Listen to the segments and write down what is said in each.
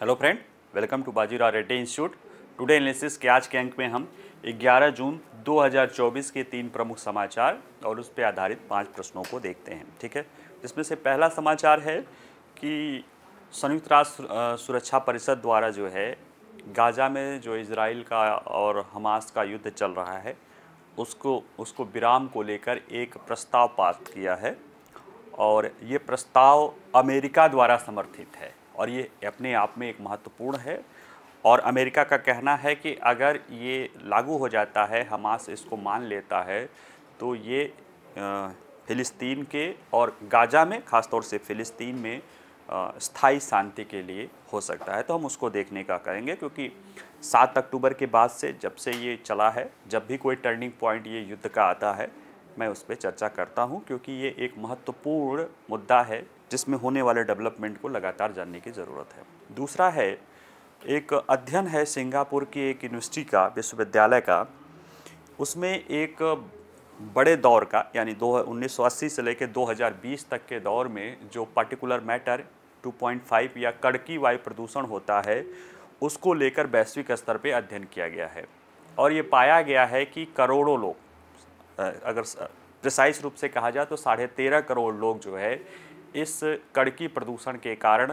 hello friend welcome to Bajirao Reddy institute today analysis के आज के अंक में हम 11 जून 2024 के तीन प्रमुख समाचार और उस पर आधारित पांच प्रश्नों को देखते हैं ठीक है जिसमें से पहला समाचार है कि संयुक्त राष्ट्र सुरक्षा परिषद द्वारा जो है गाजा में जो इसराइल का और हमास का युद्ध चल रहा है उसको उसको विराम को लेकर एक प्रस्ताव पास किया है और ये प्रस्ताव अमेरिका द्वारा समर्थित है और ये अपने आप में एक महत्वपूर्ण है और अमेरिका का कहना है कि अगर ये लागू हो जाता है हमास इसको मान लेता है तो ये फ़िलिस्तीन के और गाज़ा में ख़ास तौर से फ़िलिस्तीन में स्थाई शांति के लिए हो सकता है तो हम उसको देखने का करेंगे क्योंकि सात अक्टूबर के बाद से जब से ये चला है जब भी कोई टर्निंग पॉइंट ये युद्ध का आता है मैं उस पर चर्चा करता हूँ क्योंकि ये एक महत्वपूर्ण मुद्दा है जिसमें होने वाले डेवलपमेंट को लगातार जानने की ज़रूरत है दूसरा है एक अध्ययन है सिंगापुर की एक यूनिवर्सिटी का विश्वविद्यालय का उसमें एक बड़े दौर का यानी दो 1980 से लेकर 2020 तक के दौर में जो पार्टिकुलर मैटर 2.5 या कड़की वायु प्रदूषण होता है उसको लेकर वैश्विक स्तर पर अध्ययन किया गया है और ये पाया गया है कि करोड़ों लोग अगर प्रिसाइस रूप से कहा जाए तो साढ़े तेरह करोड़ लोग जो है इस कड़की प्रदूषण के कारण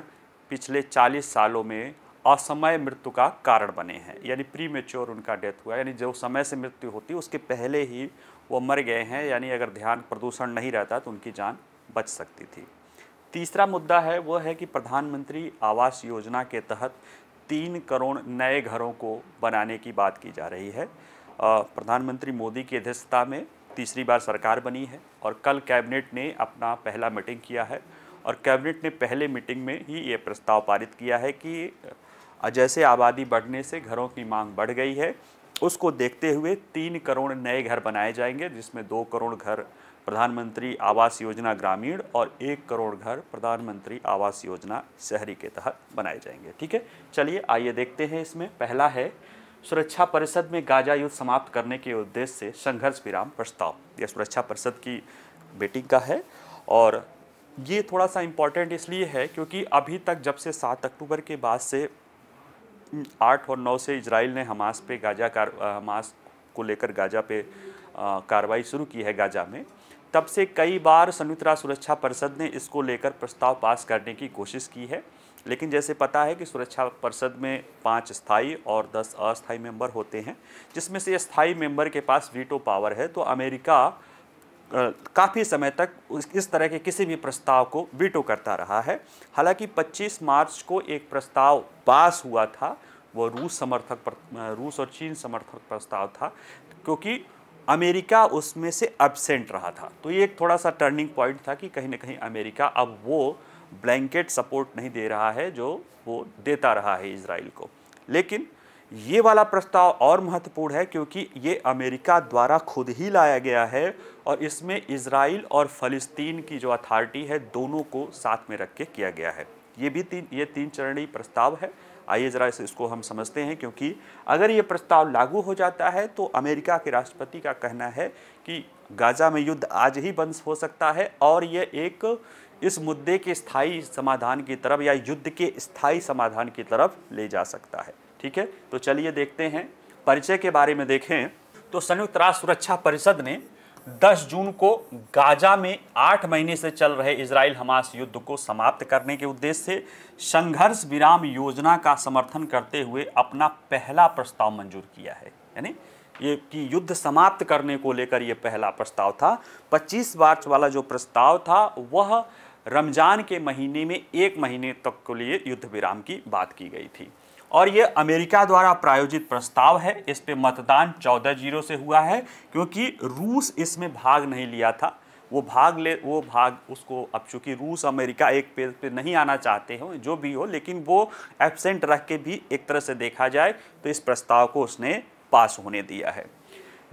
पिछले 40 सालों में असमय मृत्यु का कारण बने हैं यानी प्री मेच्योर उनका डेथ हुआ यानी जो समय से मृत्यु होती उसके पहले ही वो मर गए हैं यानी अगर ध्यान प्रदूषण नहीं रहता तो उनकी जान बच सकती थी तीसरा मुद्दा है वो है कि प्रधानमंत्री आवास योजना के तहत तीन करोड़ नए घरों को बनाने की बात की जा रही है प्रधानमंत्री मोदी की अध्यक्षता में तीसरी बार सरकार बनी है और कल कैबिनेट ने अपना पहला मीटिंग किया है और कैबिनेट ने पहले मीटिंग में ही ये प्रस्ताव पारित किया है कि जैसे आबादी बढ़ने से घरों की मांग बढ़ गई है उसको देखते हुए तीन करोड़ नए घर बनाए जाएंगे जिसमें दो करोड़ घर प्रधानमंत्री आवास योजना ग्रामीण और एक करोड़ घर प्रधानमंत्री आवास योजना शहरी के तहत बनाए जाएंगे ठीक है चलिए आइए देखते हैं इसमें पहला है सुरक्षा परिषद में गाजा युद्ध समाप्त करने के उद्देश्य से संघर्ष विराम प्रस्ताव यह सुरक्षा परिषद की मीटिंग का है और ये थोड़ा सा इम्पॉर्टेंट इसलिए है क्योंकि अभी तक जब से सात अक्टूबर के बाद से आठ और नौ से इसराइल ने हमास पे गाजा कार हमास को लेकर गाजा पे कार्रवाई शुरू की है गाजा में तब से कई बार संयुक्त राष्ट्र सुरक्षा परिषद ने इसको लेकर प्रस्ताव पास करने की कोशिश की है लेकिन जैसे पता है कि सुरक्षा परिषद में पाँच स्थायी और दस अस्थाई मेंबर होते हैं जिसमें से स्थायी मेंबर के पास वीटो पावर है तो अमेरिका काफ़ी समय तक इस तरह के किसी भी प्रस्ताव को वीटो करता रहा है हालांकि 25 मार्च को एक प्रस्ताव पास हुआ था वो रूस समर्थक पर, रूस और चीन समर्थक प्रस्ताव था क्योंकि अमेरिका उसमें से एबसेंट रहा था तो ये एक थोड़ा सा टर्निंग पॉइंट था कि कहीं ना कहीं अमेरिका अब वो ब्लैंकेट सपोर्ट नहीं दे रहा है जो वो देता रहा है इसराइल को लेकिन ये वाला प्रस्ताव और महत्वपूर्ण है क्योंकि ये अमेरिका द्वारा खुद ही लाया गया है और इसमें इसराइल और फ़लस्तीन की जो अथॉरिटी है दोनों को साथ में रख के किया गया है ये भी तीन ये तीन चरणीय प्रस्ताव है आइए ज़रा इस इसको हम समझते हैं क्योंकि अगर ये प्रस्ताव लागू हो जाता है तो अमेरिका के राष्ट्रपति का कहना है कि गाज़ा में युद्ध आज ही बंद हो सकता है और ये एक इस मुद्दे के स्थायी समाधान की तरफ या युद्ध के स्थायी समाधान की तरफ ले जा सकता है ठीक है तो चलिए देखते हैं परिचय के बारे में देखें तो संयुक्त राष्ट्र सुरक्षा परिषद ने 10 जून को गाजा में आठ महीने से चल रहे इसराइल हमास युद्ध को समाप्त करने के उद्देश्य से संघर्ष विराम योजना का समर्थन करते हुए अपना पहला प्रस्ताव मंजूर किया है यानी ये कि युद्ध समाप्त करने को लेकर यह पहला प्रस्ताव था 25 मार्च वाला जो प्रस्ताव था वह रमज़ान के महीने में एक महीने तक के लिए युद्ध विराम की बात की गई थी और ये अमेरिका द्वारा प्रायोजित प्रस्ताव है इस पर मतदान चौदह जीरो से हुआ है क्योंकि रूस इसमें भाग नहीं लिया था वो भाग ले वो भाग उसको अब चूँकि रूस अमेरिका एक पेज पे नहीं आना चाहते हो जो भी हो लेकिन वो एबसेंट रख के भी एक तरह से देखा जाए तो इस प्रस्ताव को उसने पास होने दिया है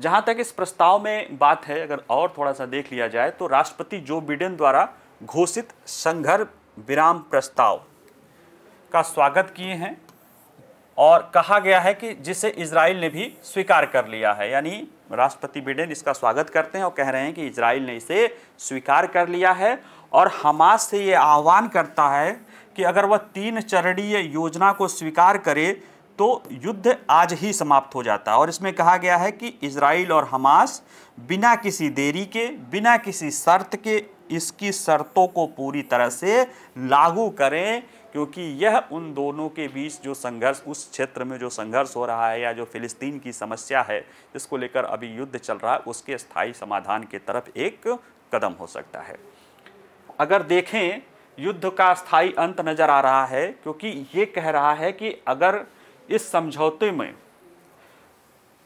जहाँ तक इस प्रस्ताव में बात है अगर और थोड़ा सा देख लिया जाए तो राष्ट्रपति जो बिडेन द्वारा घोषित संघर्ष विराम प्रस्ताव का स्वागत किए हैं और कहा गया है कि जिसे इसराइल ने भी स्वीकार कर लिया है यानी राष्ट्रपति बिडेन इसका स्वागत करते हैं और कह रहे हैं कि इसराइल ने इसे स्वीकार कर लिया है और हमास से ये आह्वान करता है कि अगर वह तीन चरणीय योजना को स्वीकार करे तो युद्ध आज ही समाप्त हो जाता है और इसमें कहा गया है कि इसराइल और हमास बिना किसी देरी के बिना किसी शर्त के इसकी शर्तों को पूरी तरह से लागू करें क्योंकि यह उन दोनों के बीच जो संघर्ष उस क्षेत्र में जो संघर्ष हो रहा है या जो फिलिस्तीन की समस्या है जिसको लेकर अभी युद्ध चल रहा है उसके स्थायी समाधान की तरफ एक कदम हो सकता है अगर देखें युद्ध का स्थायी अंत नज़र आ रहा है क्योंकि ये कह रहा है कि अगर इस समझौते में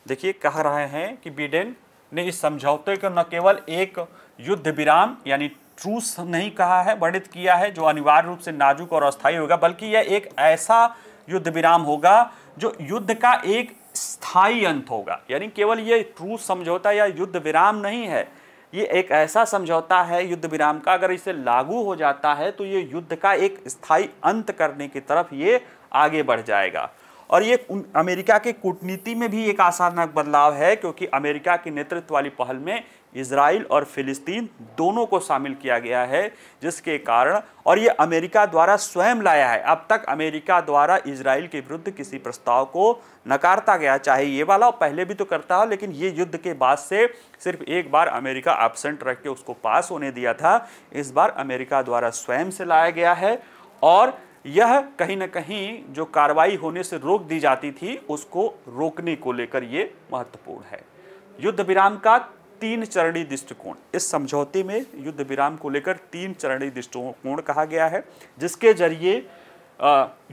देखिए कह रहे हैं कि बिडेन ने इस समझौते को न केवल एक युद्ध विराम यानी ट्रूस नहीं कहा है वर्णित किया है जो अनिवार्य रूप से नाजुक और अस्थायी होगा बल्कि यह एक ऐसा युद्ध विराम होगा जो युद्ध का एक स्थायी अंत होगा यानी केवल ये ट्रूस समझौता या युद्ध विराम नहीं है ये एक ऐसा समझौता है युद्ध विराम का अगर इसे लागू हो जाता है तो ये युद्ध का एक स्थायी अंत करने की तरफ ये आगे बढ़ जाएगा और ये अमेरिका के कूटनीति में भी एक आसानक बदलाव है क्योंकि अमेरिका के नेतृत्व वाली पहल में इसराइल और फिलिस्तीन दोनों को शामिल किया गया है जिसके कारण और ये अमेरिका द्वारा स्वयं लाया है अब तक अमेरिका द्वारा इसराइल के विरुद्ध किसी प्रस्ताव को नकारता गया चाहे ये वाला पहले भी तो करता हो लेकिन ये युद्ध के बाद से सिर्फ एक बार अमेरिका एबसेंट रख के उसको पास होने दिया था इस बार अमेरिका द्वारा स्वयं से लाया गया है और यह कहीं ना कहीं जो कार्रवाई होने से रोक दी जाती थी उसको रोकने को लेकर ये महत्वपूर्ण है युद्ध विराम का तीन चरणी दृष्टिकोण इस समझौते में युद्ध विराम को लेकर तीन चरणी दृष्टिकोण कहा गया है जिसके जरिए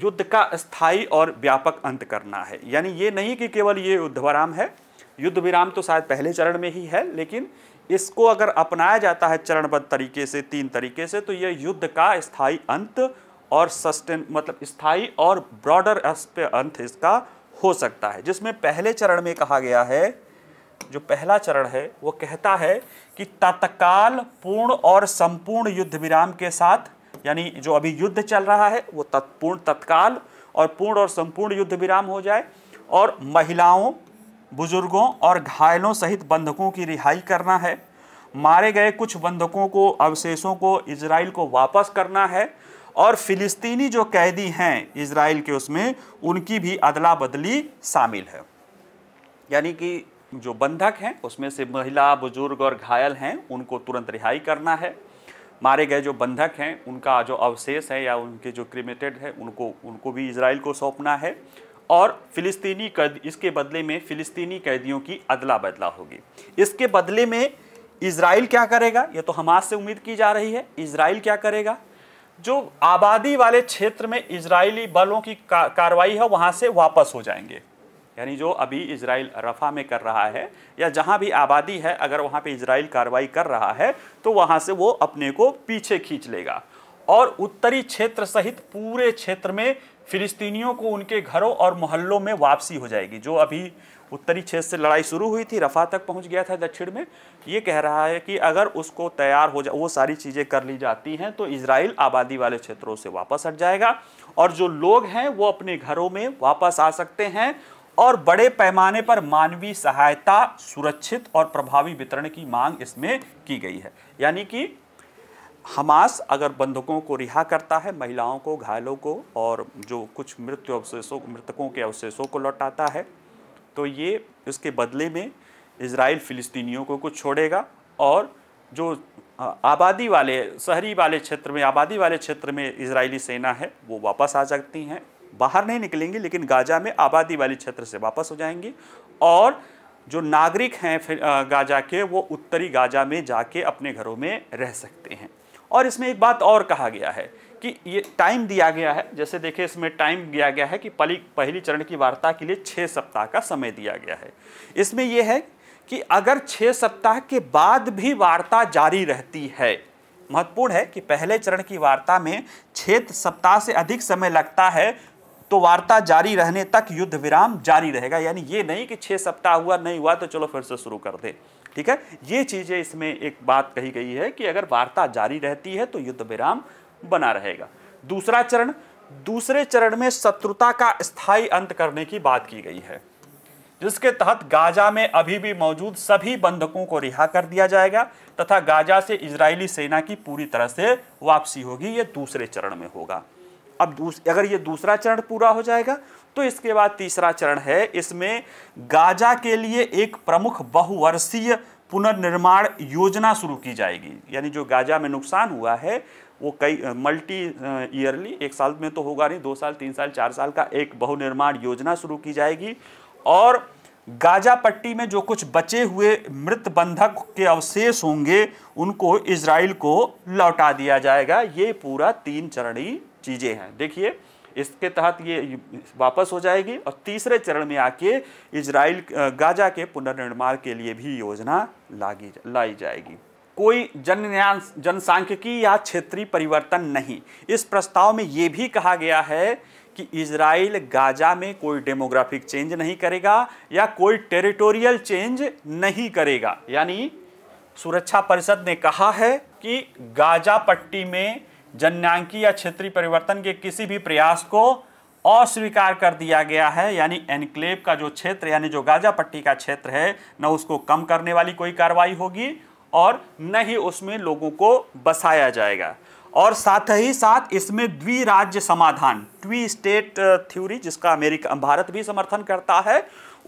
युद्ध का स्थायी और व्यापक अंत करना है यानी ये नहीं कि केवल ये युद्ध विराम है युद्ध विराम तो शायद पहले चरण में ही है लेकिन इसको अगर अपनाया जाता है चरणबद्ध तरीके से तीन तरीके से तो यह युद्ध का स्थायी अंत और सस्टेन मतलब स्थायी और ब्रॉडर अंत इसका हो सकता है जिसमें पहले चरण में कहा गया है जो पहला चरण है वो कहता है कि तत्काल पूर्ण और संपूर्ण युद्ध विराम के साथ यानी जो अभी युद्ध चल रहा है वो तत्पूर्ण तत्काल और पूर्ण और संपूर्ण युद्ध विराम हो जाए और महिलाओं बुजुर्गों और घायलों सहित बंधकों की रिहाई करना है मारे गए कुछ बंधकों को अवशेषों को इसराइल को वापस करना है और फिलिस्तीनी जो कैदी हैं इसराइल के उसमें उनकी भी अदला बदली शामिल है यानी कि जो बंधक हैं उसमें से महिला बुजुर्ग और घायल हैं उनको तुरंत रिहाई करना है मारे गए जो बंधक हैं उनका जो अवशेष है या उनके जो क्रिमेटेड है उनको उनको भी इसराइल को सौंपना है और फिलिस्तीनी कैद इसके बदले में फिलिस्तीनी कैदियों की अदला बदला होगी इसके बदले में इसराइल क्या करेगा ये तो हमास से उम्मीद की जा रही है इसराइल क्या करेगा जो आबादी वाले क्षेत्र में इसराइली बलों की का, कार्रवाई है वहाँ से वापस हो जाएंगे यानी जो अभी इसराइल रफ़ा में कर रहा है या जहाँ भी आबादी है अगर वहाँ पे इसराइल कार्रवाई कर रहा है तो वहाँ से वो अपने को पीछे खींच लेगा और उत्तरी क्षेत्र सहित पूरे क्षेत्र में फिलिस्तीनियों को उनके घरों और मोहल्लों में वापसी हो जाएगी जो अभी उत्तरी क्षेत्र से लड़ाई शुरू हुई थी रफ़ा तक पहुंच गया था दक्षिण में ये कह रहा है कि अगर उसको तैयार हो जा वो सारी चीज़ें कर ली जाती हैं तो इसराइल आबादी वाले क्षेत्रों से वापस हट जाएगा और जो लोग हैं वो अपने घरों में वापस आ सकते हैं और बड़े पैमाने पर मानवीय सहायता सुरक्षित और प्रभावी वितरण की मांग इसमें की गई है यानी कि हमास अगर बंधकों को रिहा करता है महिलाओं को घायलों को और जो कुछ मृत्यु अवशेषों मृतकों के अवशेषों को लौटाता है तो ये इसके बदले में इसराइल फिलिस्तीनियों को कुछ छोड़ेगा और जो आबादी वाले शहरी वाले क्षेत्र में आबादी वाले क्षेत्र में इजरायली सेना है वो वापस आ जाती हैं बाहर नहीं निकलेंगे लेकिन गाजा में आबादी वाले क्षेत्र से वापस हो जाएंगे और जो नागरिक हैं गाजा के वो उत्तरी गाजा में जाके अपने घरों में रह सकते हैं और इसमें एक बात और कहा गया है कि ये टाइम दिया गया है जैसे देखिए इसमें टाइम दिया गया है कि पहली पहली चरण की वार्ता के लिए छः सप्ताह का समय दिया गया है इसमें यह है कि अगर छः सप्ताह के बाद भी वार्ता जारी रहती है महत्वपूर्ण है कि पहले चरण की वार्ता में छः सप्ताह से अधिक समय लगता है तो वार्ता जारी रहने तक युद्ध विराम जारी रहेगा यानी ये नहीं कि छः सप्ताह हुआ नहीं हुआ तो चलो फिर से शुरू कर दे ठीक है ये चीज़ें इसमें एक बात कही गई है कि अगर वार्ता जारी रहती है तो युद्ध विराम बना रहेगा दूसरा चरण दूसरे चरण में शत्रुता का स्थायी अंत करने की बात की गई है जिसके तहत गाजा में अभी भी मौजूद सभी बंधकों को रिहा कर दिया जाएगा तथा गाजा से इजरायली सेना की पूरी तरह से वापसी होगी ये दूसरे चरण में होगा अब दूस अगर ये दूसरा चरण पूरा हो जाएगा तो इसके बाद तीसरा चरण है इसमें गाजा के लिए एक प्रमुख बहुवर्षीय पुनर्निर्माण योजना शुरू की जाएगी यानी जो गाजा में नुकसान हुआ है वो कई मल्टी ईयरली एक साल में तो होगा नहीं दो साल तीन साल चार साल का एक बहुनिर्माण योजना शुरू की जाएगी और गाजा पट्टी में जो कुछ बचे हुए मृत बंधक के अवशेष होंगे उनको इसराइल को लौटा दिया जाएगा ये पूरा तीन चरणी चीज़ें हैं देखिए इसके तहत ये वापस हो जाएगी और तीसरे चरण में आके इसराइल गाजा के पुनर्निर्माण के लिए भी योजना लागी लाई जाएगी कोई जन जनसांख्यिकी या क्षेत्रीय परिवर्तन नहीं इस प्रस्ताव में ये भी कहा गया है कि इसराइल गाजा में कोई डेमोग्राफिक चेंज नहीं करेगा या कोई टेरिटोरियल चेंज नहीं करेगा यानी सुरक्षा परिषद ने कहा है कि गाजा पट्टी में जनयांकी या क्षेत्रीय परिवर्तन के किसी भी प्रयास को अस्वीकार कर दिया गया है यानी एनक्लेव का जो क्षेत्र यानी जो गाजा पट्टी का क्षेत्र है न उसको कम करने वाली कोई कार्रवाई होगी और न ही उसमें लोगों को बसाया जाएगा और साथ ही साथ इसमें द्विराज्य समाधान ट्वी स्टेट थ्योरी जिसका अमेरिका भारत भी समर्थन करता है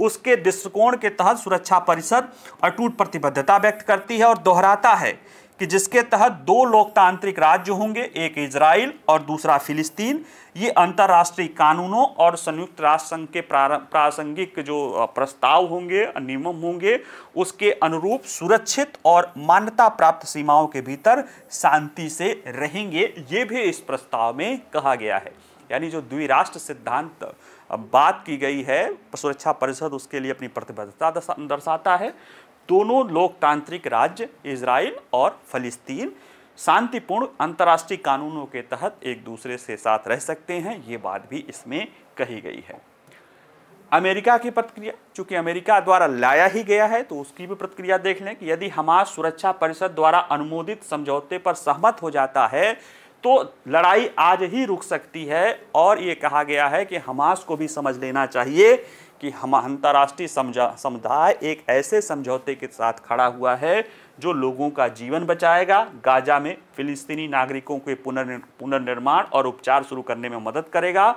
उसके दृष्टिकोण के तहत सुरक्षा परिषद अटूट प्रतिबद्धता व्यक्त करती है और दोहराता है कि जिसके तहत दो लोकतांत्रिक राज्य होंगे एक इज़राइल और दूसरा फिलिस्तीन ये अंतर्राष्ट्रीय कानूनों और संयुक्त राष्ट्र संघ के प्रासंगिक जो प्रस्ताव होंगे नियम होंगे उसके अनुरूप सुरक्षित और मान्यता प्राप्त सीमाओं के भीतर शांति से रहेंगे ये भी इस प्रस्ताव में कहा गया है यानी जो द्विराष्ट्र सिद्धांत बात की गई है सुरक्षा परिषद उसके लिए अपनी प्रतिबद्धता दर्शाता है दोनों लोकतांत्रिक राज्य इसराइल और फलिस्तीन शांतिपूर्ण अंतर्राष्ट्रीय कानूनों के तहत एक दूसरे से साथ रह सकते हैं ये बात भी इसमें कही गई है अमेरिका की प्रतिक्रिया चूंकि अमेरिका द्वारा लाया ही गया है तो उसकी भी प्रतिक्रिया देख लें कि यदि हमास सुरक्षा परिषद द्वारा अनुमोदित समझौते पर सहमत हो जाता है तो लड़ाई आज ही रुक सकती है और ये कहा गया है कि हमास को भी समझ लेना चाहिए कि हम अंतर्राष्ट्रीय समुदाय एक ऐसे समझौते के साथ खड़ा हुआ है जो लोगों का जीवन बचाएगा गाजा में फिलिस्तीनी नागरिकों के पुनर्निर्माण और उपचार शुरू करने में मदद करेगा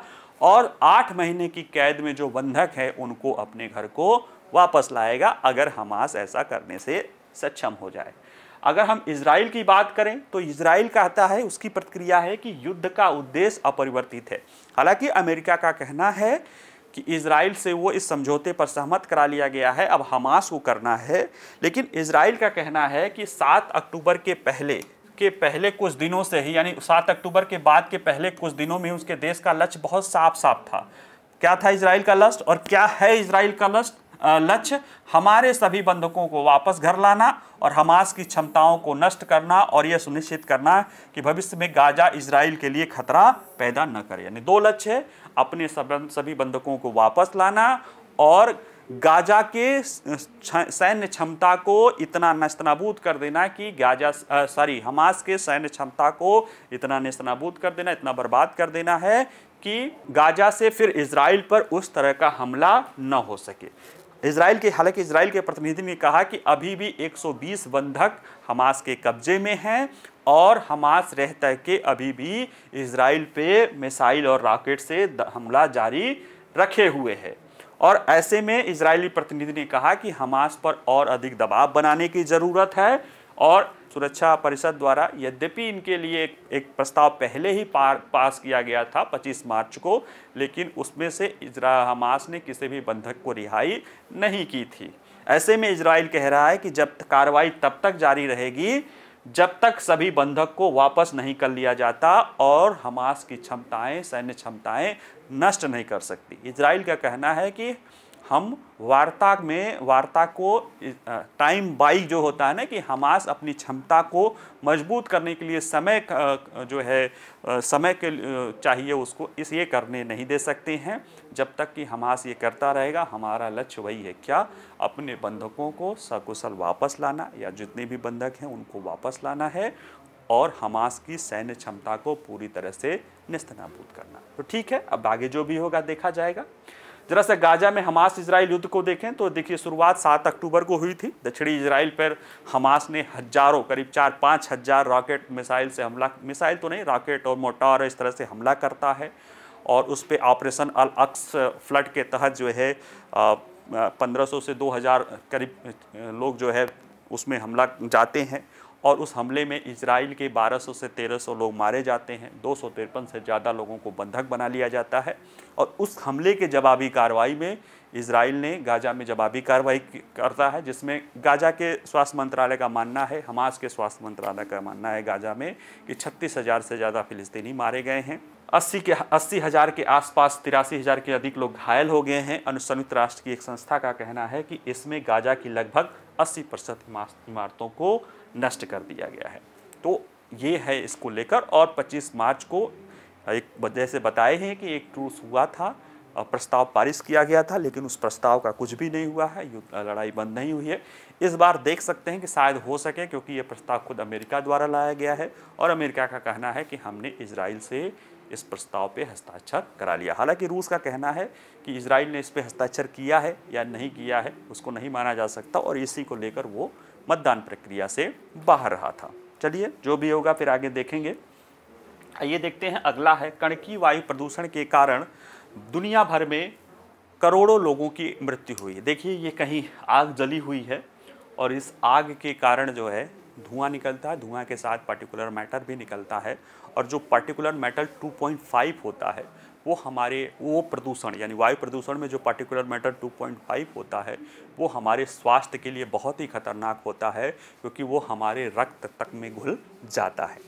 और आठ महीने की कैद में जो बंधक है उनको अपने घर को वापस लाएगा अगर हमास ऐसा करने से सक्षम हो जाए अगर हम इसराइल की बात करें तो इसराइल कहता है उसकी प्रतिक्रिया है कि युद्ध का उद्देश्य अपरिवर्तित है हालांकि अमेरिका का कहना है कि इसराइल से वो इस समझौते पर सहमत करा लिया गया है अब हमास को करना है लेकिन इसराइल का कहना है कि सात अक्टूबर के पहले के पहले कुछ दिनों से ही यानी सात अक्टूबर के बाद के पहले कुछ दिनों में उसके देश का लक्ष्य बहुत साफ साफ था क्या था इसराइल का लस्ट और क्या है इसराइल का लस्ट लक्ष्य हमारे सभी बंधकों को वापस घर लाना और हमास की क्षमताओं को नष्ट करना और यह सुनिश्चित करना कि भविष्य में गाजा इसराइल के लिए खतरा पैदा न करे यानी दो लक्ष्य है अपने सभी बंधकों को वापस लाना और गाजा के सैन्य क्षमता को इतना नस्तनाबूद कर देना कि गाजा सॉरी हमास के सैन्य क्षमता को इतना नस्तनाबूद कर देना इतना बर्बाद कर देना है कि गाजा से फिर इसराइल पर उस तरह का हमला न हो सके इसराइल के हालांकि इसराइल के प्रतिनिधि ने कहा कि अभी भी 120 बंधक हमास के कब्जे में हैं और हमास रह के अभी भी इसराइल पे मिसाइल और रॉकेट से हमला जारी रखे हुए है और ऐसे में इसराइली प्रतिनिधि ने कहा कि हमास पर और अधिक दबाव बनाने की ज़रूरत है और सुरक्षा परिषद द्वारा यद्यपि इनके लिए एक, एक प्रस्ताव पहले ही पार, पास किया गया था 25 मार्च को लेकिन उसमें से इजरा हमास ने किसी भी बंधक को रिहाई नहीं की थी ऐसे में इसराइल कह रहा है कि जब कार्रवाई तब तक जारी रहेगी जब तक सभी बंधक को वापस नहीं कर लिया जाता और हमास की क्षमताएं सैन्य क्षमताएं नष्ट नहीं कर सकती इसराइल का कहना है कि हम वार्ता में वार्ता को टाइम बाई जो होता है ना कि हमास अपनी क्षमता को मजबूत करने के लिए समय जो है समय के चाहिए उसको इस ये करने नहीं दे सकते हैं जब तक कि हमास ये करता रहेगा हमारा लक्ष्य वही है क्या अपने बंधकों को सकुशल वापस लाना या जितने भी बंधक हैं उनको वापस लाना है और हमास की सैन्य क्षमता को पूरी तरह से निस्तनाबूत करना तो ठीक है अब आगे जो भी होगा देखा जाएगा जरा सा गाजा में हमास इसराइल युद्ध को देखें तो देखिए शुरुआत सात अक्टूबर को हुई थी दक्षिणी इसराइल पर हमास ने हजारों करीब चार पाँच हज़ार रॉकेट मिसाइल से हमला मिसाइल तो नहीं रॉकेट और मोटार इस तरह से हमला करता है और उस पर ऑपरेशन अल अक्स फ्लड के तहत जो है पंद्रह सौ से दो हज़ार करीब लोग जो है उसमें हमला जाते हैं और उस हमले में इसराइल के 1200 से 1300 लोग मारे जाते हैं दो से ज़्यादा लोगों को बंधक बना लिया जाता है और उस हमले के जवाबी कार्रवाई में इसराइल ने गाजा में जवाबी कार्रवाई करता है जिसमें गाजा के स्वास्थ्य मंत्रालय का मानना है हमास के स्वास्थ्य मंत्रालय का मानना है गाजा में कि छत्तीस हज़ार से ज़्यादा फिलिस्तीनी मारे गए हैं अस्सी के अस्सी हज़ार के आसपास तिरासी हज़ार के अधिक लोग घायल हो गए हैं संयुक्त राष्ट्र की एक संस्था का कहना है कि इसमें गाजा की लगभग अस्सी प्रतिशत इमारतों को नष्ट कर दिया गया है तो ये है इसको लेकर और 25 मार्च को एक जैसे बताए हैं कि एक ट्रूस हुआ था प्रस्ताव पारित किया गया था लेकिन उस प्रस्ताव का कुछ भी नहीं हुआ है लड़ाई बंद नहीं हुई है इस बार देख सकते हैं कि शायद हो सके क्योंकि ये प्रस्ताव खुद अमेरिका द्वारा लाया गया है और अमेरिका का कहना है कि हमने इसराइल से इस प्रस्ताव पे हस्ताक्षर करा लिया हालांकि रूस का कहना है कि इसराइल ने इस पर हस्ताक्षर किया है या नहीं किया है उसको नहीं माना जा सकता और इसी को लेकर वो मतदान प्रक्रिया से बाहर रहा था चलिए जो भी होगा फिर आगे देखेंगे ये देखते हैं अगला है कणकी वायु प्रदूषण के कारण दुनिया भर में करोड़ों लोगों की मृत्यु हुई है देखिए ये कहीं आग जली हुई है और इस आग के कारण जो है धुआं निकलता है धुआं के साथ पार्टिकुलर मैटर भी निकलता है और जो पार्टिकुलर मैटर 2.5 होता है वो हमारे वो प्रदूषण यानी वायु प्रदूषण में जो पार्टिकुलर मैटर 2.5 होता है वो हमारे स्वास्थ्य के लिए बहुत ही खतरनाक होता है क्योंकि वो हमारे रक्त तक में घुल जाता है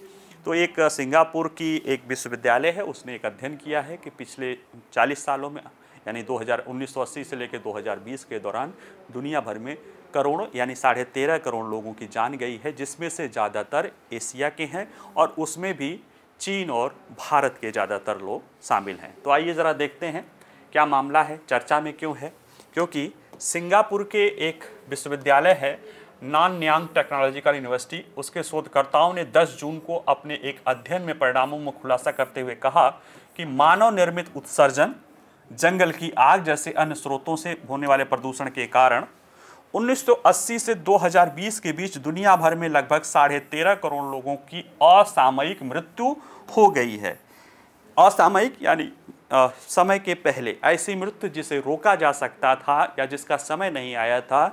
तो एक सिंगापुर की एक विश्वविद्यालय है उसने एक अध्ययन किया है कि पिछले 40 सालों में यानी 2000 1980 से लेकर 2020 के दौरान दुनिया भर में करोड़ यानी साढ़े तेरह करोड़ लोगों की जान गई है जिसमें से ज़्यादातर एशिया के हैं और उसमें भी चीन और भारत के ज़्यादातर लोग शामिल हैं तो आइए ज़रा देखते हैं क्या मामला है चर्चा में क्यों है क्योंकि सिंगापुर के एक विश्वविद्यालय है नान न्यांग टेक्नोलॉजिकल यूनिवर्सिटी उसके शोधकर्ताओं ने 10 जून को अपने एक अध्ययन में परिणामों में खुलासा करते हुए कहा कि मानव निर्मित उत्सर्जन जंगल की आग जैसे अन्य स्रोतों से होने वाले प्रदूषण के कारण 1980 से 2020 के बीच दुनिया भर में लगभग साढ़े तेरह करोड़ लोगों की असामयिक मृत्यु हो गई है असामयिक यानी समय के पहले ऐसी मृत्यु जिसे रोका जा सकता था या जिसका समय नहीं आया था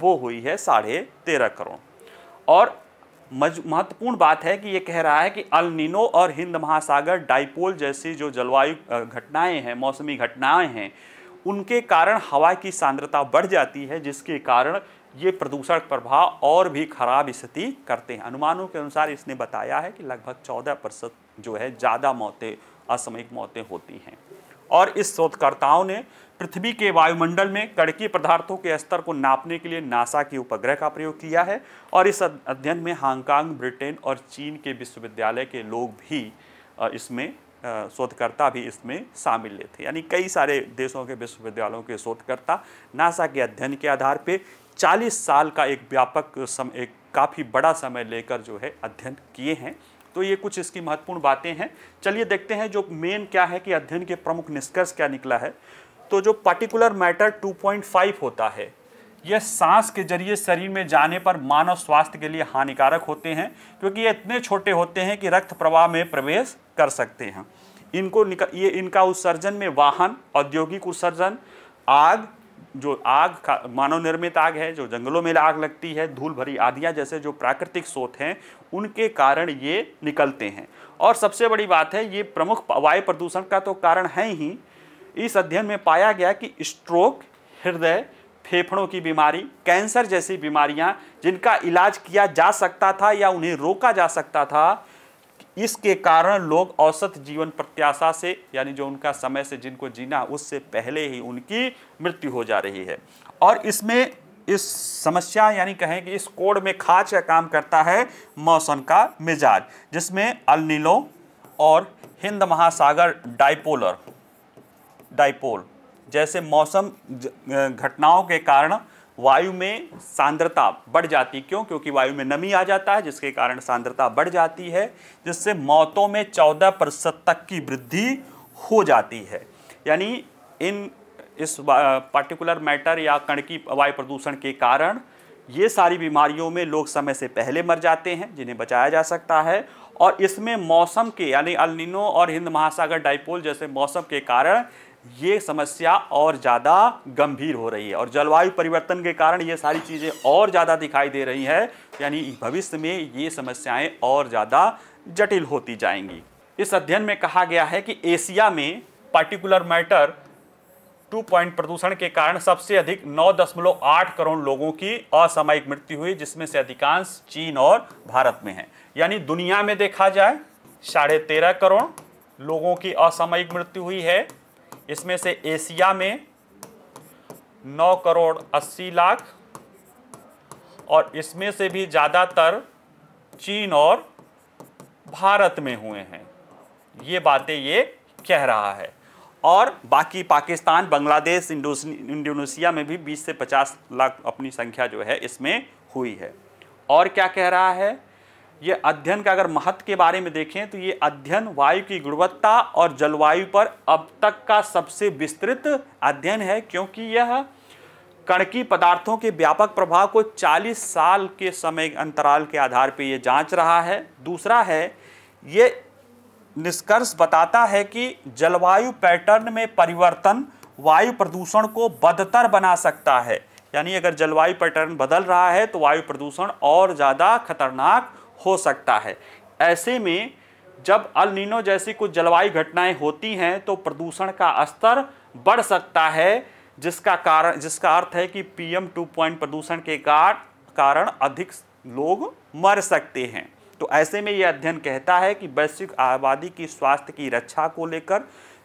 वो हुई है साढ़े तेरह करोड़ और महत्वपूर्ण बात है कि ये कह रहा है कि अलनिनो और हिंद महासागर डाइपोल जैसी जो जलवायु घटनाएं हैं मौसमी घटनाएं हैं उनके कारण हवा की सांद्रता बढ़ जाती है जिसके कारण ये प्रदूषण प्रभाव और भी खराब स्थिति करते हैं अनुमानों के अनुसार इसने बताया है कि लगभग 14 प्रतिशत जो है ज़्यादा मौतें असमयिक मौतें होती हैं और इस शोधकर्ताओं ने पृथ्वी के वायुमंडल में कड़की पदार्थों के स्तर को नापने के लिए नासा के उपग्रह का प्रयोग किया है और इस अध्ययन में हांगकांग ब्रिटेन और चीन के विश्वविद्यालय के लोग भी इसमें शोधकर्ता भी इसमें शामिल थे यानी कई सारे देशों के विश्वविद्यालयों के शोधकर्ता नासा के अध्ययन के आधार पर 40 साल का एक व्यापक समय एक काफ़ी बड़ा समय लेकर जो है अध्ययन किए हैं तो ये कुछ इसकी महत्वपूर्ण बातें हैं चलिए देखते हैं जो मेन क्या है कि अध्ययन के प्रमुख निष्कर्ष क्या निकला है तो जो पार्टिकुलर मैटर 2.5 होता है यह सांस के जरिए शरीर में जाने पर मानव स्वास्थ्य के लिए हानिकारक होते हैं क्योंकि ये इतने छोटे होते हैं कि रक्त प्रवाह में प्रवेश कर सकते हैं इनको ये इनका उत्सर्जन में वाहन औद्योगिक उत्सर्जन आग जो आग मानव निर्मित आग है जो जंगलों में आग लगती है धूल भरी आदियाँ जैसे जो प्राकृतिक स्रोत हैं उनके कारण ये निकलते हैं और सबसे बड़ी बात है ये प्रमुख वायु प्रदूषण का तो कारण है ही इस अध्ययन में पाया गया कि स्ट्रोक हृदय फेफड़ों की बीमारी कैंसर जैसी बीमारियां जिनका इलाज किया जा सकता था या उन्हें रोका जा सकता था इसके कारण लोग औसत जीवन प्रत्याशा से यानी जो उनका समय से जिनको जीना उससे पहले ही उनकी मृत्यु हो जा रही है और इसमें इस समस्या यानी कहें कि इस कोड में खाच का काम करता है मौसम का मिजाज जिसमें अलनीलो और हिंद महासागर डाइपोलर डाइपोल जैसे मौसम घटनाओं के कारण वायु में सांद्रता बढ़ जाती क्यों क्योंकि वायु में नमी आ जाता है जिसके कारण सांद्रता बढ़ जाती है जिससे मौतों में चौदह प्रतिशत तक की वृद्धि हो जाती है यानी इन इस पर्टिकुलर मैटर या कण की वायु प्रदूषण के कारण ये सारी बीमारियों में लोग समय से पहले मर जाते हैं जिन्हें बचाया जा सकता है और इसमें मौसम के यानी अलनिनो और हिंद महासागर डाइपोल जैसे मौसम के कारण ये समस्या और ज़्यादा गंभीर हो रही है और जलवायु परिवर्तन के कारण ये सारी चीज़ें और ज़्यादा दिखाई दे रही हैं यानी भविष्य में ये समस्याएं और ज़्यादा जटिल होती जाएंगी इस अध्ययन में कहा गया है कि एशिया में पार्टिकुलर मैटर टू पॉइंट प्रदूषण के कारण सबसे अधिक 9.8 करोड़ लोगों की असामयिक मृत्यु हुई जिसमें से अधिकांश चीन और भारत में है यानी दुनिया में देखा जाए साढ़े तेरह करोड़ लोगों की असामयिक मृत्यु हुई है इसमें से एशिया में नौ करोड़ अस्सी लाख और इसमें से भी ज़्यादातर चीन और भारत में हुए हैं ये बातें ये कह रहा है और बाकी पाकिस्तान बांग्लादेश इंडोनेशिया में भी 20 से 50 लाख अपनी संख्या जो है इसमें हुई है और क्या कह रहा है ये अध्ययन का अगर महत्व के बारे में देखें तो ये अध्ययन वायु की गुणवत्ता और जलवायु पर अब तक का सबसे विस्तृत अध्ययन है क्योंकि यह कणकी पदार्थों के व्यापक प्रभाव को 40 साल के समय अंतराल के आधार पर यह जांच रहा है दूसरा है ये निष्कर्ष बताता है कि जलवायु पैटर्न में परिवर्तन वायु प्रदूषण को बदतर बना सकता है यानी अगर जलवायु पैटर्न बदल रहा है तो वायु प्रदूषण और ज़्यादा खतरनाक हो सकता है ऐसे में जब अल नीनो जैसी कुछ जलवायु घटनाएं होती हैं तो प्रदूषण का स्तर बढ़ सकता है जिसका कारण जिसका अर्थ है कि पीएम टू पॉइंट प्रदूषण के कारण अधिक लोग मर सकते हैं तो ऐसे में यह अध्ययन कहता है कि वैश्विक आबादी की स्वास्थ्य की रक्षा को लेकर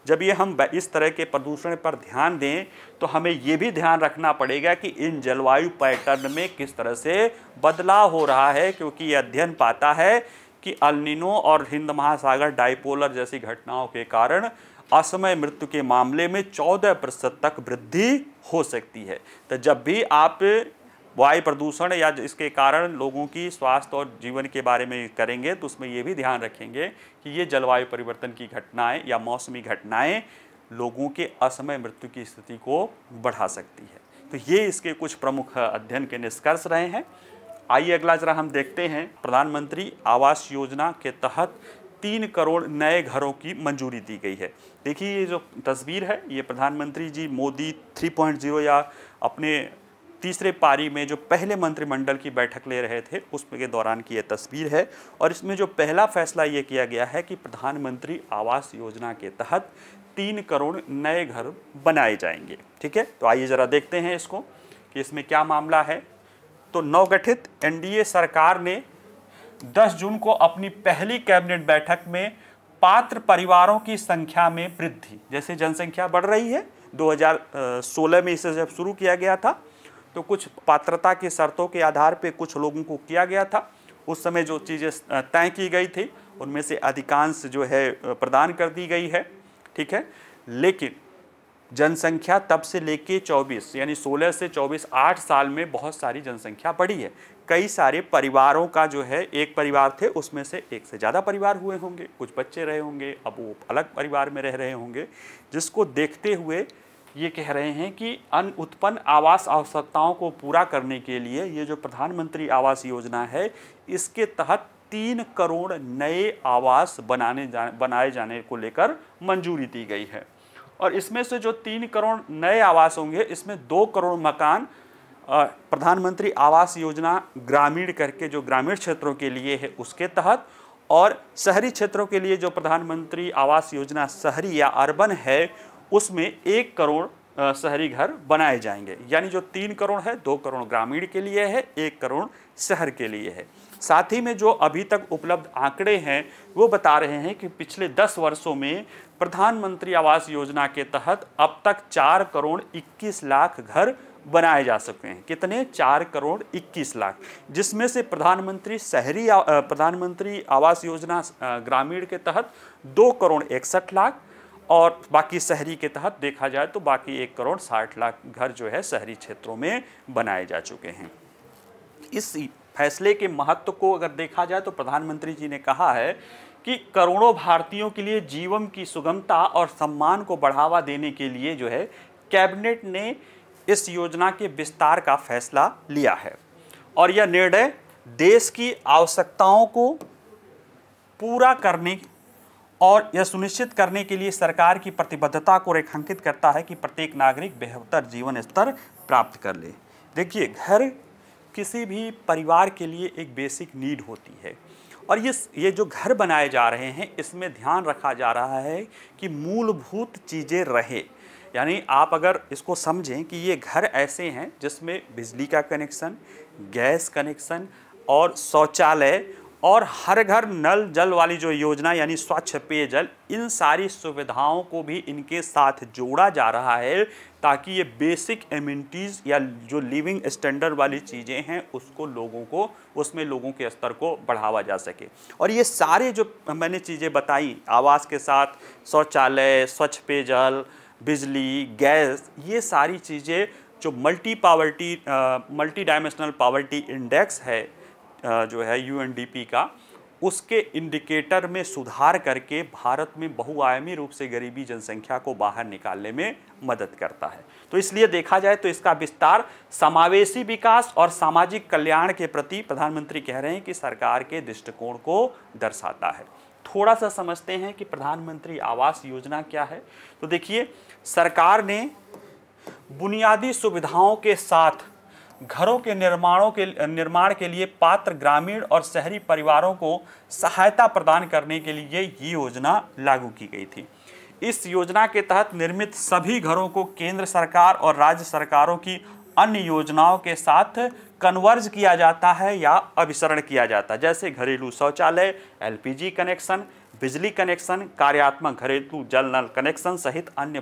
जब ये हम इस तरह के प्रदूषण पर ध्यान दें तो हमें ये भी ध्यान रखना पड़ेगा कि इन जलवायु पैटर्न में किस तरह से बदलाव हो रहा है क्योंकि ये अध्ययन पाता है कि अलनिनो और हिंद महासागर डाइपोलर जैसी घटनाओं के कारण असमय मृत्यु के मामले में 14 प्रतिशत तक वृद्धि हो सकती है तो जब भी आप वायु प्रदूषण या इसके कारण लोगों की स्वास्थ्य और जीवन के बारे में करेंगे तो उसमें ये भी ध्यान रखेंगे कि ये जलवायु परिवर्तन की घटनाएं या मौसमी घटनाएं लोगों के असमय मृत्यु की स्थिति को बढ़ा सकती है तो ये इसके कुछ प्रमुख अध्ययन के निष्कर्ष रहे हैं आइए अगला जरा हम देखते हैं प्रधानमंत्री आवास योजना के तहत तीन करोड़ नए घरों की मंजूरी दी गई है देखिए ये जो तस्वीर है ये प्रधानमंत्री जी मोदी 3.0 या अपने तीसरे पारी में जो पहले मंत्रिमंडल की बैठक ले रहे थे उसमें के दौरान की यह तस्वीर है और इसमें जो पहला फैसला ये किया गया है कि प्रधानमंत्री आवास योजना के तहत तीन करोड़ नए घर बनाए जाएंगे ठीक है तो आइए ज़रा देखते हैं इसको कि इसमें क्या मामला है तो नवगठित एन सरकार ने दस जून को अपनी पहली कैबिनेट बैठक में पात्र परिवारों की संख्या में वृद्धि जैसे जनसंख्या बढ़ रही है 2016 में इसे जब शुरू किया गया था तो कुछ पात्रता की शर्तों के आधार पर कुछ लोगों को किया गया था उस समय जो चीज़ें तय की गई थी उनमें से अधिकांश जो है प्रदान कर दी गई है ठीक है लेकिन जनसंख्या तब से लेके 24 यानी 16 से 24 आठ साल में बहुत सारी जनसंख्या बढ़ी है कई सारे परिवारों का जो है एक परिवार थे उसमें से एक से ज़्यादा परिवार हुए होंगे कुछ बच्चे रहे होंगे अब वो अलग परिवार में रह रहे होंगे जिसको देखते हुए ये कह रहे हैं कि अन उत्पन्न आवास आवश्यकताओं को पूरा करने के लिए ये जो प्रधानमंत्री आवास योजना है इसके तहत तीन करोड़ नए आवास बनाने जा बनाए जाने को लेकर मंजूरी दी गई है और इसमें से जो तीन करोड़ नए आवास होंगे इसमें दो करोड़ मकान प्रधानमंत्री आवास योजना ग्रामीण करके जो ग्रामीण क्षेत्रों के लिए है उसके तहत और शहरी क्षेत्रों के लिए जो प्रधानमंत्री आवास योजना शहरी या अर्बन है उसमें एक करोड़ शहरी घर बनाए जाएंगे यानी जो तीन करोड़ है दो करोड़ ग्रामीण के लिए है एक करोड़ शहर के लिए है साथ ही में जो अभी तक उपलब्ध आंकड़े हैं वो बता रहे हैं कि पिछले दस वर्षों में प्रधानमंत्री आवास योजना के तहत अब तक चार करोड़ इक्कीस लाख घर बनाए जा सकते हैं कितने चार करोड़ इक्कीस लाख जिसमें से प्रधानमंत्री शहरी प्रधानमंत्री आवास योजना ग्रामीण के तहत दो करोड़ इकसठ लाख और बाकी शहरी के तहत देखा जाए तो बाकी एक करोड़ साठ लाख घर जो है शहरी क्षेत्रों में बनाए जा चुके हैं इस फैसले के महत्व को अगर देखा जाए तो प्रधानमंत्री जी ने कहा है कि करोड़ों भारतीयों के लिए जीवन की सुगमता और सम्मान को बढ़ावा देने के लिए जो है कैबिनेट ने इस योजना के विस्तार का फैसला लिया है और यह निर्णय देश की आवश्यकताओं को पूरा करने और यह सुनिश्चित करने के लिए सरकार की प्रतिबद्धता को रेखांकित करता है कि प्रत्येक नागरिक बेहतर जीवन स्तर प्राप्त कर ले देखिए घर किसी भी परिवार के लिए एक बेसिक नीड होती है और ये ये जो घर बनाए जा रहे हैं इसमें ध्यान रखा जा रहा है कि मूलभूत चीज़ें रहे यानी आप अगर इसको समझें कि ये घर ऐसे हैं जिसमें बिजली का कनेक्शन गैस कनेक्शन और शौचालय और हर घर नल जल वाली जो योजना यानी स्वच्छ पेयजल इन सारी सुविधाओं को भी इनके साथ जोड़ा जा रहा है ताकि ये बेसिक एम्यूनिटीज़ या जो लिविंग स्टैंडर्ड वाली चीज़ें हैं उसको लोगों को उसमें लोगों के स्तर को बढ़ावा जा सके और ये सारे जो मैंने चीज़ें बताई आवास के साथ शौचालय स्वच्छ पेयजल बिजली गैस ये सारी चीज़ें जो multi poverty multi dimensional poverty index है जो है यूएनडीपी का उसके इंडिकेटर में सुधार करके भारत में बहुआयामी रूप से गरीबी जनसंख्या को बाहर निकालने में मदद करता है तो इसलिए देखा जाए तो इसका विस्तार समावेशी विकास और सामाजिक कल्याण के प्रति प्रधानमंत्री कह रहे हैं कि सरकार के दृष्टिकोण को दर्शाता है थोड़ा सा समझते हैं कि प्रधानमंत्री आवास योजना क्या है तो देखिए सरकार ने बुनियादी सुविधाओं के साथ घरों के निर्माणों के निर्माण के लिए पात्र ग्रामीण और शहरी परिवारों को सहायता प्रदान करने के लिए ये योजना लागू की गई थी इस योजना के तहत निर्मित सभी घरों को केंद्र सरकार और राज्य सरकारों की अन्य योजनाओं के साथ कन्वर्ज किया जाता है या अभिसरण किया जाता है जैसे घरेलू शौचालय एलपीजी कनेक्शन बिजली कनेक्शन कार्यात्मक घरेलू जल नल कनेक्शन सहित अन्य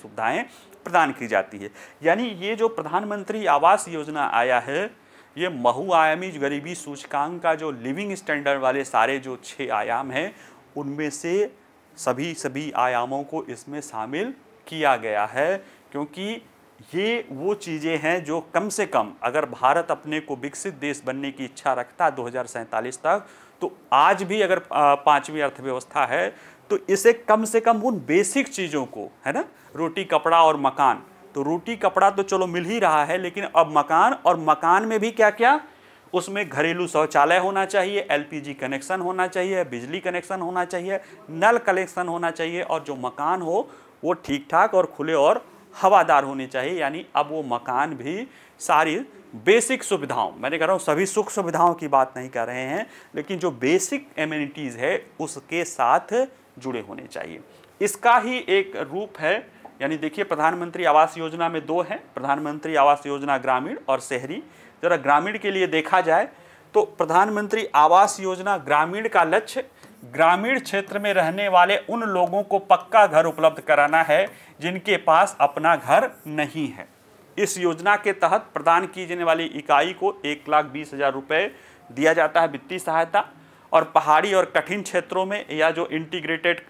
सुविधाएं प्रदान की जाती है यानी ये जो प्रधानमंत्री आवास योजना आया है ये महुआयामी गरीबी सूचकांक का जो लिविंग स्टैंडर्ड वाले सारे जो छः आयाम हैं उनमें से सभी सभी आयामों को इसमें शामिल किया गया है क्योंकि ये वो चीज़ें हैं जो कम से कम अगर भारत अपने को विकसित देश बनने की इच्छा रखता है दो तक तो आज भी अगर पाँचवीं अर्थव्यवस्था है तो इसे कम से कम उन बेसिक चीज़ों को है ना रोटी कपड़ा और मकान तो रोटी कपड़ा तो चलो मिल ही रहा है लेकिन अब मकान और मकान में भी क्या क्या उसमें घरेलू शौचालय होना चाहिए एलपीजी कनेक्शन होना चाहिए बिजली कनेक्शन होना चाहिए नल कनेक्शन होना चाहिए और जो मकान हो वो ठीक ठाक और खुले और हवादार होने चाहिए यानी अब वो मकान भी सारी बेसिक सुविधाओं मैंने कह रहा हूँ सभी सुख सुविधाओं की बात नहीं कर रहे हैं लेकिन जो बेसिक एम्यूनिटीज़ है उसके साथ जुड़े होने चाहिए इसका ही एक रूप है यानी देखिए प्रधानमंत्री आवास योजना में दो हैं प्रधानमंत्री आवास योजना ग्रामीण और शहरी ज़रा ग्रामीण के लिए देखा जाए तो प्रधानमंत्री आवास योजना ग्रामीण का लक्ष्य ग्रामीण क्षेत्र में रहने वाले उन लोगों को पक्का घर उपलब्ध कराना है जिनके पास अपना घर नहीं है इस योजना के तहत प्रदान की जाने वाली इकाई को एक लाख बीस हज़ार रुपये दिया जाता है वित्तीय सहायता और पहाड़ी और कठिन क्षेत्रों में या जो इंटीग्रेटेड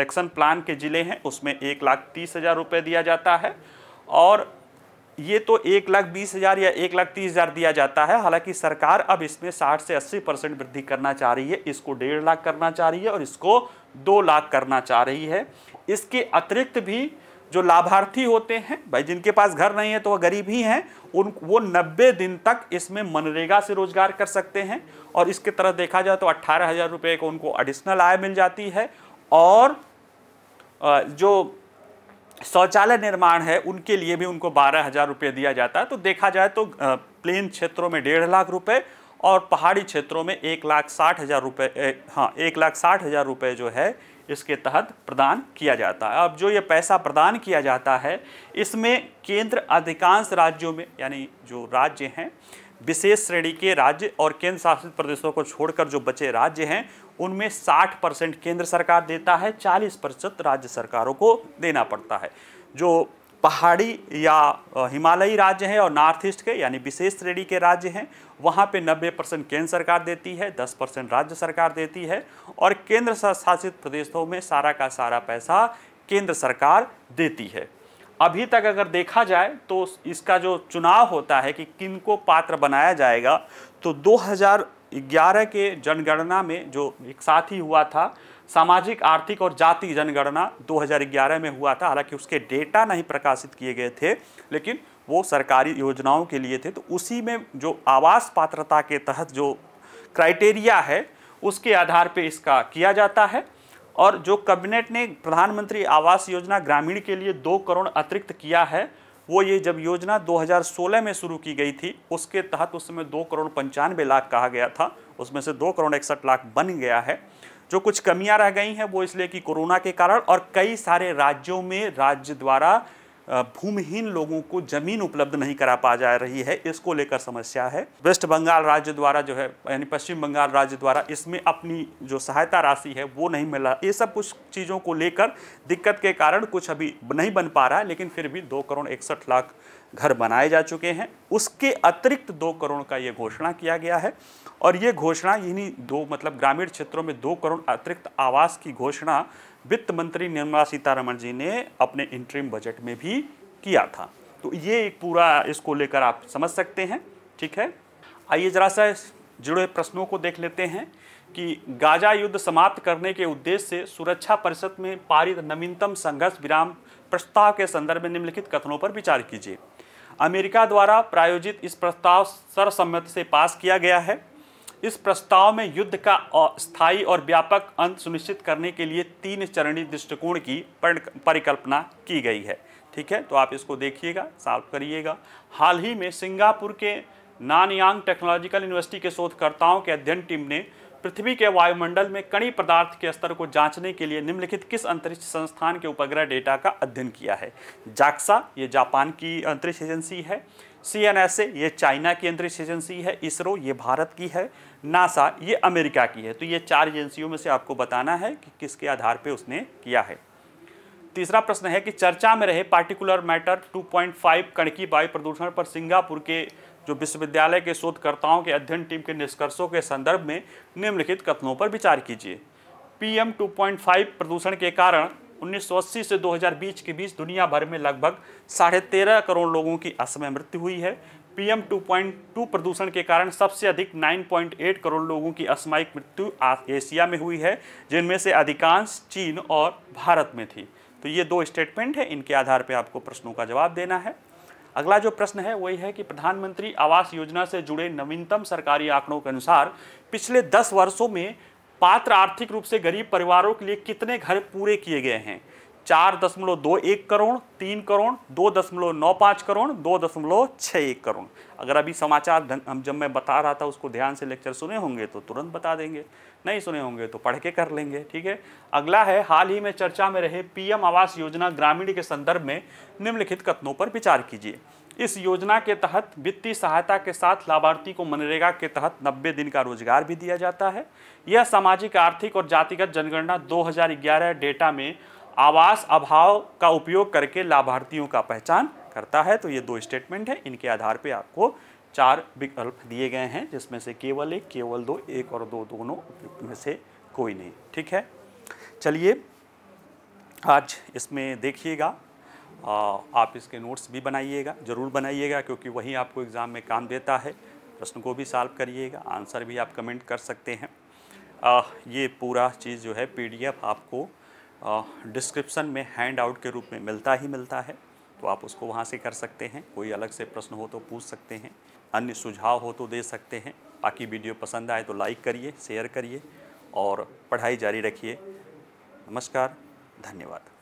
एक्शन प्लान के ज़िले हैं उसमें एक लाख तीस हज़ार रुपये दिया जाता है और ये तो एक लाख बीस हज़ार या एक लाख तीस हज़ार दिया जाता है हालांकि सरकार अब इसमें साठ से अस्सी परसेंट वृद्धि करना चाह रही है इसको डेढ़ लाख करना चाह रही है और इसको दो लाख करना चाह रही है इसके अतिरिक्त भी जो लाभार्थी होते हैं भाई जिनके पास घर नहीं है तो वह गरीब ही हैं उन वो 90 दिन तक इसमें मनरेगा से रोजगार कर सकते हैं और इसके तरह देखा जाए तो अट्ठारह हज़ार रुपये को उनको एडिशनल आय मिल जाती है और जो शौचालय निर्माण है उनके लिए भी उनको बारह हज़ार रुपये दिया जाता है तो देखा जाए तो प्लेन क्षेत्रों में डेढ़ लाख रुपये और पहाड़ी क्षेत्रों में एक लाख साठ हज़ार रुपये हाँ एक लाख साठ हज़ार रुपये जो है इसके तहत प्रदान किया जाता है अब जो ये पैसा प्रदान किया जाता है इसमें केंद्र अधिकांश राज्यों में यानी जो राज्य हैं विशेष श्रेणी के राज्य और केंद्र शासित प्रदेशों को छोड़कर जो बचे राज्य हैं उनमें 60 परसेंट केंद्र सरकार देता है 40 प्रतिशत राज्य सरकारों को देना पड़ता है जो पहाड़ी या हिमालयी राज्य हैं और नॉर्थ ईस्ट के यानी विशेष श्रेणी के राज्य हैं वहाँ पे 90 परसेंट केंद्र सरकार देती है 10 परसेंट राज्य सरकार देती है और केंद्र शासित प्रदेशों में सारा का सारा पैसा केंद्र सरकार देती है अभी तक अगर देखा जाए तो इसका जो चुनाव होता है कि किन को पात्र बनाया जाएगा तो 2011 के जनगणना में जो एक साथ ही हुआ था सामाजिक आर्थिक और जाति जनगणना 2011 में हुआ था हालांकि उसके डेटा नहीं प्रकाशित किए गए थे लेकिन वो सरकारी योजनाओं के लिए थे तो उसी में जो आवास पात्रता के तहत जो क्राइटेरिया है उसके आधार पे इसका किया जाता है और जो कैबिनेट ने प्रधानमंत्री आवास योजना ग्रामीण के लिए दो करोड़ अतिरिक्त किया है वो ये जब योजना 2016 में शुरू की गई थी उसके तहत उस समय दो करोड़ पंचानवे लाख कहा गया था उसमें से दो करोड़ इकसठ लाख बन गया है जो कुछ कमियां रह गई हैं वो इसलिए कि कोरोना के कारण और कई सारे राज्यों में राज्य द्वारा भूमिहीन लोगों को जमीन उपलब्ध नहीं करा पा जा रही है इसको लेकर समस्या है वेस्ट बंगाल राज्य द्वारा जो है यानी पश्चिम बंगाल राज्य द्वारा इसमें अपनी जो सहायता राशि है वो नहीं मिला ये सब कुछ चीज़ों को लेकर दिक्कत के कारण कुछ अभी नहीं बन पा रहा है लेकिन फिर भी दो करोड़ इकसठ लाख घर बनाए जा चुके हैं उसके अतिरिक्त दो करोड़ का ये घोषणा किया गया है और ये घोषणा इन्हीं दो मतलब ग्रामीण क्षेत्रों में दो करोड़ अतिरिक्त आवास की घोषणा वित्त मंत्री निर्मला सीतारमण जी ने अपने इंट्रीम बजट में भी किया था तो ये एक पूरा इसको लेकर आप समझ सकते हैं ठीक है आइए जरा सा जुड़े प्रश्नों को देख लेते हैं कि गाजा युद्ध समाप्त करने के उद्देश्य से सुरक्षा परिषद में पारित नवीनतम संघर्ष विराम प्रस्ताव के संदर्भ में निम्नलिखित कथनों पर विचार कीजिए अमेरिका द्वारा प्रायोजित इस प्रस्ताव सर्वसम्मति से पास किया गया है इस प्रस्ताव में युद्ध का स्थायी और व्यापक अंत सुनिश्चित करने के लिए तीन चरणीय दृष्टिकोण की परिकल्पना की गई है ठीक है तो आप इसको देखिएगा साल्व करिएगा हाल ही में सिंगापुर के नानयांग टेक्नोलॉजिकल यूनिवर्सिटी के शोधकर्ताओं के अध्ययन टीम ने पृथ्वी के वायुमंडल में कणी पदार्थ के स्तर को जांचने के लिए निम्नलिखित किस अंतरिक्ष संस्थान के उपग्रह डेटा का अध्ययन किया है जाक्सा ये जापान की अंतरिक्ष एजेंसी है सीएनएसए ये चाइना की अंतरिक्ष एजेंसी है इसरो ये भारत की है नासा ये अमेरिका की है तो ये चार एजेंसियों में से आपको बताना है कि किसके आधार पे उसने किया है तीसरा प्रश्न है कि चर्चा में रहे पार्टिकुलर मैटर 2.5 कणकी वायु प्रदूषण पर सिंगापुर के जो विश्वविद्यालय के शोधकर्ताओं के अध्ययन टीम के निष्कर्षों के संदर्भ में निम्नलिखित कथनों पर विचार कीजिए पीएम 2.5 प्रदूषण के कारण 1980 से बीच के बीच दुनिया भर में लगभग साढ़े तेरह करोड़ लोगों की असमय मृत्यु हुई है पीएम 2.2 प्रदूषण के कारण सबसे अधिक 9.8 करोड़ लोगों की असामयिक मृत्यु एशिया में हुई है जिनमें से अधिकांश चीन और भारत में थी तो ये दो स्टेटमेंट है इनके आधार पर आपको प्रश्नों का जवाब देना है अगला जो प्रश्न है वही है कि प्रधानमंत्री आवास योजना से जुड़े नवीनतम सरकारी आंकड़ों के अनुसार पिछले 10 वर्षों में पात्र आर्थिक रूप से गरीब परिवारों के लिए कितने घर पूरे किए गए हैं चार दशमलव दो एक करोड़ तीन करोड़ दो दशमलव नौ पाँच करोड़ दो दशमलव छः एक करोड़ अगर अभी समाचार हम जब मैं बता रहा था उसको ध्यान से लेक्चर सुने होंगे तो तुरंत बता देंगे नहीं सुने होंगे तो पढ़ के कर लेंगे ठीक है अगला है हाल ही में चर्चा में रहे पीएम आवास योजना ग्रामीण के संदर्भ में निम्नलिखित कथनों पर विचार कीजिए इस योजना के तहत वित्तीय सहायता के साथ लाभार्थी को मनरेगा के तहत 90 दिन का रोजगार भी दिया जाता है यह सामाजिक आर्थिक और जातिगत जनगणना 2011 डेटा में आवास अभाव का उपयोग करके लाभार्थियों का पहचान करता है तो ये दो स्टेटमेंट है इनके आधार पर आपको चार विकल्प दिए गए हैं जिसमें से केवल एक केवल दो एक और दो दोनों उपयुक्त में से कोई नहीं ठीक है चलिए आज इसमें देखिएगा आप इसके नोट्स भी बनाइएगा ज़रूर बनाइएगा क्योंकि वही आपको एग्ज़ाम में काम देता है प्रश्न को भी सॉल्व करिएगा आंसर भी आप कमेंट कर सकते हैं आ, ये पूरा चीज़ जो है पीडीएफ आपको डिस्क्रिप्सन में हैंड आउट के रूप में मिलता ही मिलता है तो आप उसको वहाँ से कर सकते हैं कोई अलग से प्रश्न हो तो पूछ सकते हैं अन्य सुझाव हो तो दे सकते हैं बाकी वीडियो पसंद आए तो लाइक करिए शेयर करिए और पढ़ाई जारी रखिए नमस्कार धन्यवाद